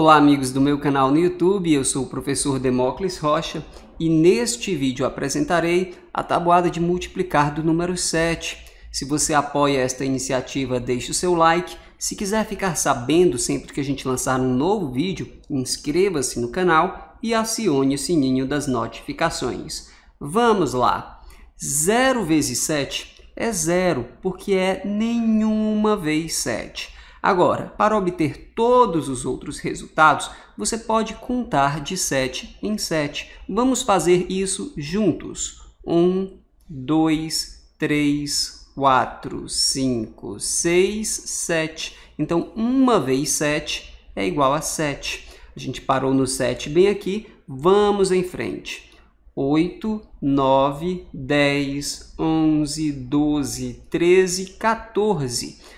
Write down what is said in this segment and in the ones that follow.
Olá amigos do meu canal no YouTube, eu sou o professor Demócles Rocha e neste vídeo apresentarei a tabuada de multiplicar do número 7. Se você apoia esta iniciativa, deixe o seu like. Se quiser ficar sabendo sempre que a gente lançar um novo vídeo, inscreva-se no canal e acione o sininho das notificações. Vamos lá! 0 vezes 7 é zero, porque é nenhuma vez 7. Agora, para obter todos os outros resultados, você pode contar de 7 em 7. Vamos fazer isso juntos. 1, 2, 3, 4, 5, 6, 7. Então, 1 vez 7 é igual a 7. A gente parou no 7 bem aqui. Vamos em frente. 8, 9, 10, 11, 12, 13, 14.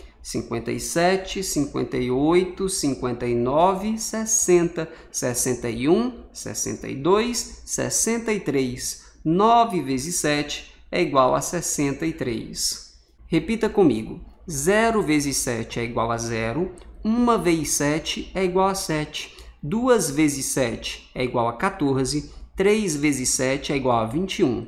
57, 58, 59, 60, 61, 62, 63. 9 vezes 7 é igual a 63. Repita comigo. 0 vezes 7 é igual a 0. 1 vezes 7 é igual a 7. 2 vezes 7 é igual a 14. 3 vezes 7 é igual a 21.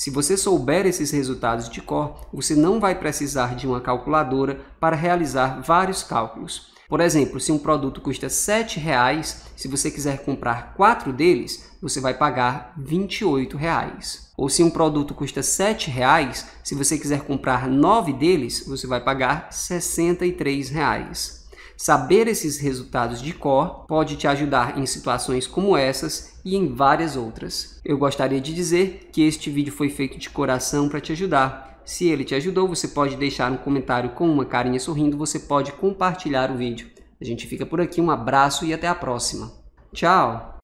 Se você souber esses resultados de cor, você não vai precisar de uma calculadora para realizar vários cálculos. Por exemplo, se um produto custa R$ 7,00, se você quiser comprar 4 deles, você vai pagar R$ 28,00. Ou se um produto custa R$ 7,00, se você quiser comprar 9 deles, você vai pagar R$ 63,00. Saber esses resultados de cor pode te ajudar em situações como essas e em várias outras. Eu gostaria de dizer que este vídeo foi feito de coração para te ajudar. Se ele te ajudou, você pode deixar um comentário com uma carinha sorrindo, você pode compartilhar o vídeo. A gente fica por aqui, um abraço e até a próxima. Tchau!